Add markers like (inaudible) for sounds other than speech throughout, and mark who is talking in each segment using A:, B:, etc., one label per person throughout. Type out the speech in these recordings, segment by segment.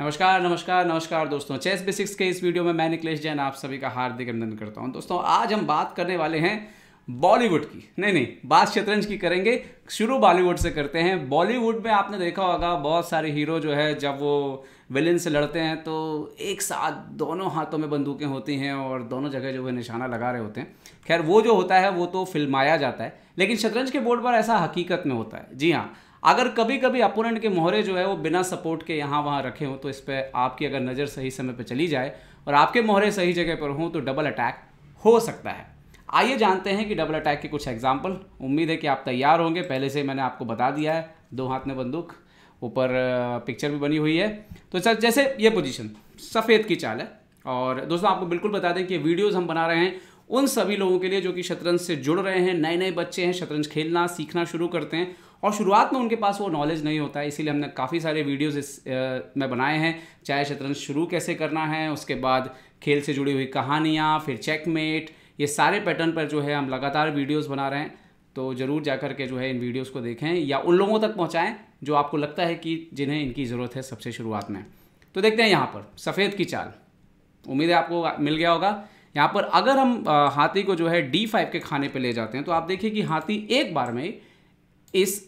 A: नमस्कार नमस्कार नमस्कार दोस्तों चेस बेसिक्स के इस वीडियो में मैं निकलेश जैन आप सभी का हार्दिक अभिनंदन करता हूं दोस्तों आज हम बात करने वाले हैं बॉलीवुड की नहीं नहीं बात शतरंज की करेंगे शुरू बॉलीवुड से करते हैं बॉलीवुड में आपने देखा होगा बहुत सारे हीरो जो है जब वो विलेन से लड़ते हैं तो एक साथ दोनों हाथों में बंदूकें होती हैं और दोनों जगह जो है निशाना लगा रहे होते हैं खैर वो जो होता है वो तो फिल्माया जाता है लेकिन शतरंज के बोर्ड पर ऐसा हकीकत में होता है जी हाँ अगर कभी कभी अपोनेंट के मोहरे जो है वो बिना सपोर्ट के यहाँ वहाँ रखे हों तो इस पर आपकी अगर नज़र सही समय पर चली जाए और आपके मोहरे सही जगह पर हों तो डबल अटैक हो सकता है आइए जानते हैं कि डबल अटैक के कुछ एग्जाम्पल उम्मीद है कि आप तैयार होंगे पहले से मैंने आपको बता दिया है दो हाथ में बंदूक ऊपर पिक्चर भी बनी हुई है तो सर जैसे ये पोजीशन सफ़ेद की चाल है और दोस्तों आपको बिल्कुल बता दें कि वीडियोस हम बना रहे हैं उन सभी लोगों के लिए जो कि शतरंज से जुड़ रहे हैं नए नए बच्चे हैं शतरंज खेलना सीखना शुरू करते हैं और शुरुआत में उनके पास वो नॉलेज नहीं होता है इसीलिए हमने काफ़ी सारे वीडियोस इस आ, में बनाए हैं चाहे शतरंज शुरू कैसे करना है उसके बाद खेल से जुड़ी हुई कहानियाँ फिर चेकमेट ये सारे पैटर्न पर जो है हम लगातार वीडियोस बना रहे हैं तो ज़रूर जा कर के जो है इन वीडियोस को देखें या उन लोगों तक पहुँचाएँ जो आपको लगता है कि जिन्हें इनकी ज़रूरत है सबसे शुरुआत में तो देखते हैं यहाँ पर सफ़ेद की चाल उम्मीद है आपको मिल गया होगा यहाँ पर अगर हम हाथी को जो है डी फाइव के खाने पर ले जाते हैं तो आप देखिए कि हाथी एक बार में इस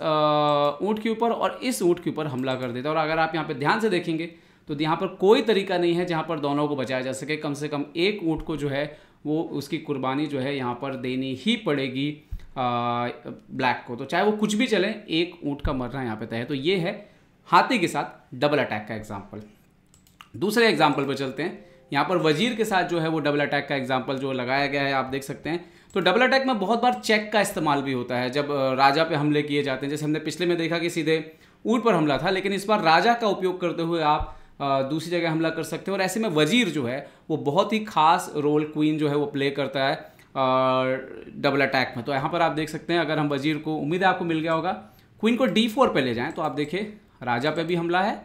A: ऊँट के ऊपर और इस ऊँट के ऊपर हमला कर देता है और अगर आप यहाँ पर ध्यान से देखेंगे तो यहाँ पर कोई तरीका नहीं है जहाँ पर दोनों को बचाया जा सके कम से कम एक ऊँट को जो है वो उसकी कुर्बानी जो है यहाँ पर देनी ही पड़ेगी ब्लैक को तो चाहे वो कुछ भी चले एक ऊँट का मरना यहाँ पे तय है तो ये है हाथी के साथ डबल अटैक का एग्जाम्पल दूसरे एग्जाम्पल पर चलते हैं यहाँ पर वजीर के साथ जो है वो डबल अटैक का एग्जाम्पल जो लगाया गया है आप देख सकते हैं तो डबल अटैक में बहुत बार चेक का इस्तेमाल भी होता है जब राजा पे हमले किए जाते हैं जैसे हमने पिछले में देखा कि सीधे ऊट पर हमला था लेकिन इस बार राजा का उपयोग करते हुए आप दूसरी जगह हमला कर सकते हो और ऐसे में वजीर जो है वो बहुत ही खास रोल क्वीन जो है वो प्ले करता है डबल अटैक में तो यहाँ पर आप देख सकते हैं अगर हम वजीर को उम्मीद है आपको मिल गया होगा क्वीन को डी फोर पर ले जाएँ तो आप देखिए राजा पर भी हमला है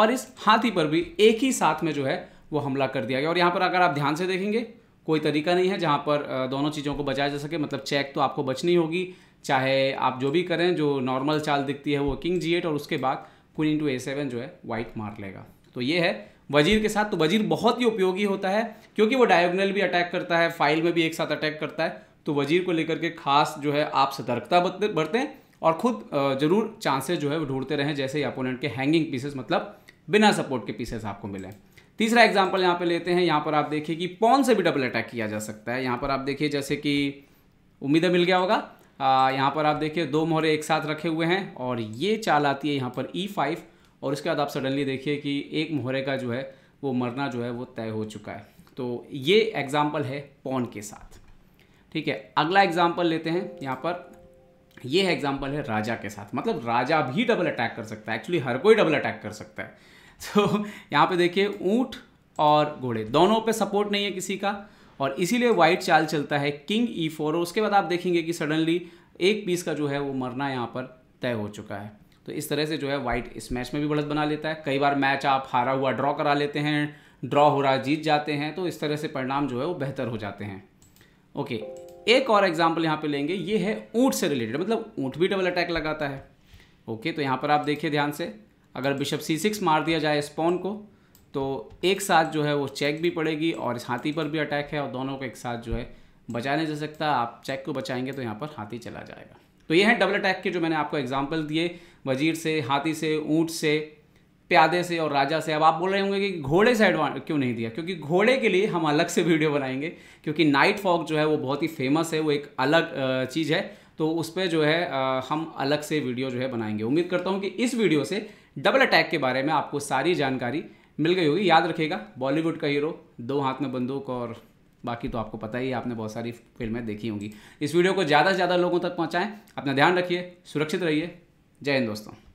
A: और इस हाथी पर भी एक ही साथ में जो है वो हमला कर दिया गया और यहाँ पर अगर आप ध्यान से देखेंगे कोई तरीका नहीं है जहाँ पर दोनों चीज़ों को बचाया जा सके मतलब चेक तो आपको बचनी होगी चाहे आप जो भी करें जो नॉर्मल चाल दिखती है वो किंग जी और उसके बाद क्वीन टू ए सेवन जो है वाइट मार लेगा तो ये है वजीर के साथ तो वजीर बहुत ही उपयोगी होता है क्योंकि वो डायगोनल भी अटैक करता है फाइल में भी एक साथ अटैक करता है तो वजीर को लेकर के खास जो है आप सतर्कता बरतें और खुद ज़रूर चांसेस जो है वो ढूंढते रहें जैसे ही अपोनेंट के हैंगिंग पीसेस मतलब बिना सपोर्ट के पीसेस आपको मिलें तीसरा एग्जाम्पल यहाँ पे लेते हैं यहाँ पर आप देखिए कि पौन से भी डबल अटैक किया जा सकता है यहाँ पर आप देखिए जैसे कि उम्मीद मिल गया होगा यहाँ पर आप देखिए दो मोहरे एक साथ रखे हुए हैं और ये चाल आती है यहाँ पर ई e फाइव और उसके बाद आप सडनली देखिए कि एक मोहरे का जो है वो मरना जो है वो तय हो चुका है तो ये एग्ज़ाम्पल है पौन के साथ ठीक है अगला एग्ज़ाम्पल लेते हैं यहाँ पर ये एग्ज़ाम्पल है राजा के साथ मतलब राजा भी डबल अटैक कर सकता है एक्चुअली हर कोई डबल अटैक कर सकता है (laughs) तो यहाँ पे देखिए ऊँट और घोड़े दोनों पे सपोर्ट नहीं है किसी का और इसीलिए वाइट चाल चलता है किंग ई फोर और उसके बाद आप देखेंगे कि सडनली एक पीस का जो है वो मरना यहाँ पर तय हो चुका है तो इस तरह से जो है वाइट इस मैच में भी बढ़त बना लेता है कई बार मैच आप हारा हुआ ड्रॉ करा लेते हैं ड्रॉ हो रहा जीत जाते हैं तो इस तरह से परिणाम जो है वो बेहतर हो जाते हैं ओके एक और एग्जाम्पल यहाँ पे लेंगे ये है ऊँट से रिलेटेड मतलब ऊँट भी डबल अटैक लगाता है ओके तो यहाँ पर आप देखिए ध्यान से अगर बिशप सी सिक्स मार दिया जाए स्पॉन को तो एक साथ जो है वो चेक भी पड़ेगी और इस हाथी पर भी अटैक है और दोनों को एक साथ जो है बचा नहीं जा सकता आप चेक को बचाएंगे तो यहाँ पर हाथी चला जाएगा तो ये है डबल अटैक के जो मैंने आपको एग्जाम्पल दिए वजीर से हाथी से ऊँट से प्यादे से और राजा से अब आप बोल रहे होंगे कि घोड़े से एडवांट क्यों नहीं दिया क्योंकि घोड़े के लिए हम अलग से वीडियो बनाएंगे क्योंकि नाइट फॉग जो है वो बहुत ही फेमस है वो एक अलग चीज़ है तो उस पर जो है हम अलग से वीडियो जो है बनाएंगे उम्मीद करता हूँ कि इस वीडियो से डबल अटैक के बारे में आपको सारी जानकारी मिल गई होगी याद रखेगा बॉलीवुड का हीरो दो हाथ में बंदूक और बाकी तो आपको पता ही आपने बहुत सारी फिल्में देखी होंगी इस वीडियो को ज़्यादा से ज़्यादा लोगों तक पहुँचाएँ अपना ध्यान रखिए सुरक्षित रहिए जय हिंद दोस्तों